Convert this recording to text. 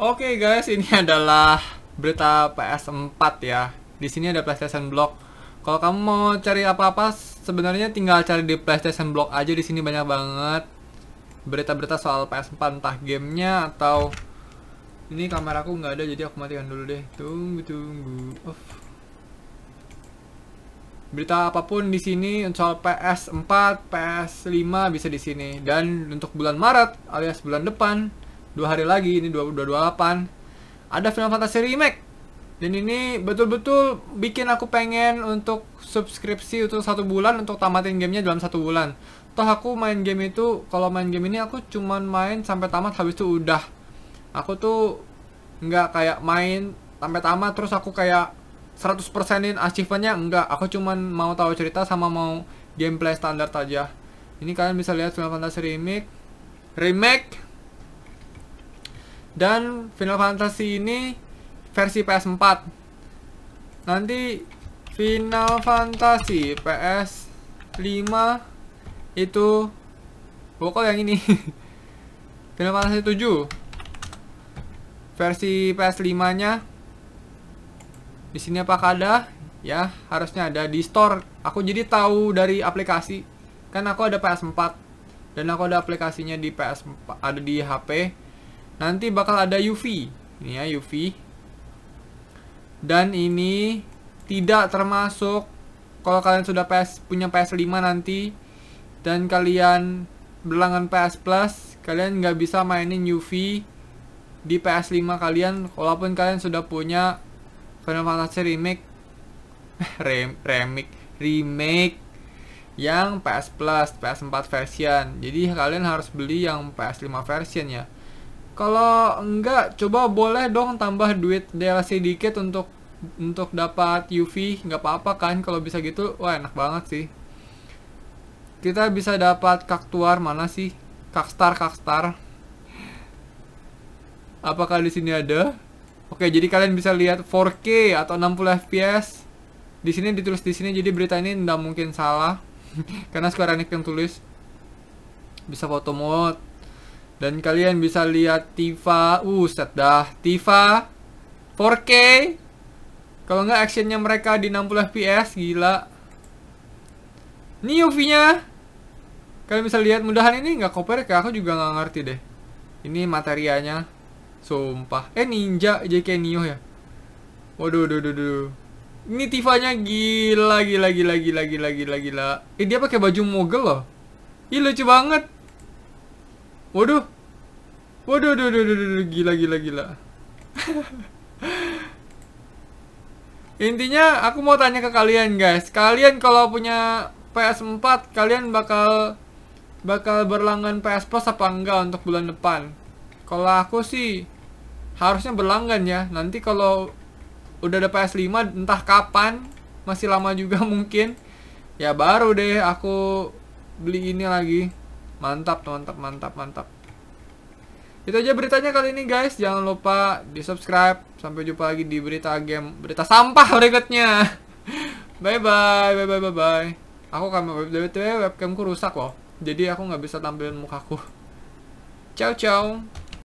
Oke okay guys, ini adalah berita PS4 ya. Di sini ada PlayStation Blog. Kalau kamu mau cari apa-apa, sebenarnya tinggal cari di PlayStation Blog aja. Di sini banyak banget berita-berita soal PS4, entah gamenya atau ini kamera aku nggak ada, jadi aku matikan dulu deh. Tunggu, tunggu. Uff. Berita apapun di sini soal PS4, PS5 bisa di sini. Dan untuk bulan Maret alias bulan depan dua hari lagi ini 2028 ada Final Fantasy Remake dan ini betul-betul bikin aku pengen untuk subskripsi untuk satu bulan untuk tamatin gamenya dalam satu bulan toh aku main game itu kalau main game ini aku cuman main sampai tamat habis itu udah aku tuh nggak kayak main sampai tamat terus aku kayak 100%in achievementnya enggak aku cuman mau tahu cerita sama mau gameplay standar aja ini kalian bisa lihat Final Fantasy Remake remake dan Final Fantasy ini versi PS4. Nanti Final Fantasy PS5 itu pokok yang ini. Final Fantasy 7 versi PS5-nya di sini apa ada? Ya, harusnya ada di store. Aku jadi tahu dari aplikasi. Kan aku ada PS4 dan aku ada aplikasinya di PS4 ada di HP Nanti bakal ada UV. Ini ya UV. Dan ini tidak termasuk kalau kalian sudah PS punya PS5 nanti dan kalian berlangganan PS Plus, kalian nggak bisa mainin UV di PS5 kalian walaupun kalian sudah punya Final Fantasy Remake Rem remake remake yang PS Plus, PS4 version. Jadi kalian harus beli yang PS5 version ya. Kalau enggak, coba boleh dong tambah duit DLC dikit untuk untuk dapat UV, nggak apa-apa kan kalau bisa gitu. Wah, enak banget sih. Kita bisa dapat kaktuar mana sih? Kaktar, kakstar. Apakah di sini ada? Oke, jadi kalian bisa lihat 4K atau 60 FPS. Di sini ditulis di sini, jadi berita ini tidak mungkin salah karena sekarang ini yang tulis. Bisa foto mode dan kalian bisa lihat Tifa, uh set dah Tifa 4K. Kalau nggak actionnya mereka di 60 fps gila. Ini UV-nya. Kalian bisa lihat mudahan ini nggak koper ke ya, aku juga nggak ngerti deh. Ini materialnya sumpah. Eh ninja JK Neo ya. Waduh, waduh, waduh, waduh. Ini Tifanya gila, gila, gila, gila, gila, gila, gila. Eh dia pakai baju mogel loh. Ih lucu banget. Waduh. Waduh, waduh, waduh, waduh, gila, gila, gila. Intinya aku mau tanya ke kalian guys. Kalian kalau punya PS4, kalian bakal bakal berlangganan PS Plus apa enggak untuk bulan depan? Kalau aku sih harusnya berlanggan ya. Nanti kalau udah ada PS5 entah kapan, masih lama juga mungkin. Ya baru deh aku beli ini lagi. Mantap, mantap, mantap, mantap. Itu aja beritanya kali ini guys. Jangan lupa di subscribe. Sampai jumpa lagi di berita game berita sampah berikutnya. bye bye, bye bye, bye bye. Aku kamera web webcamku rusak loh. Jadi aku nggak bisa tampilin mukaku. Ciao ciao.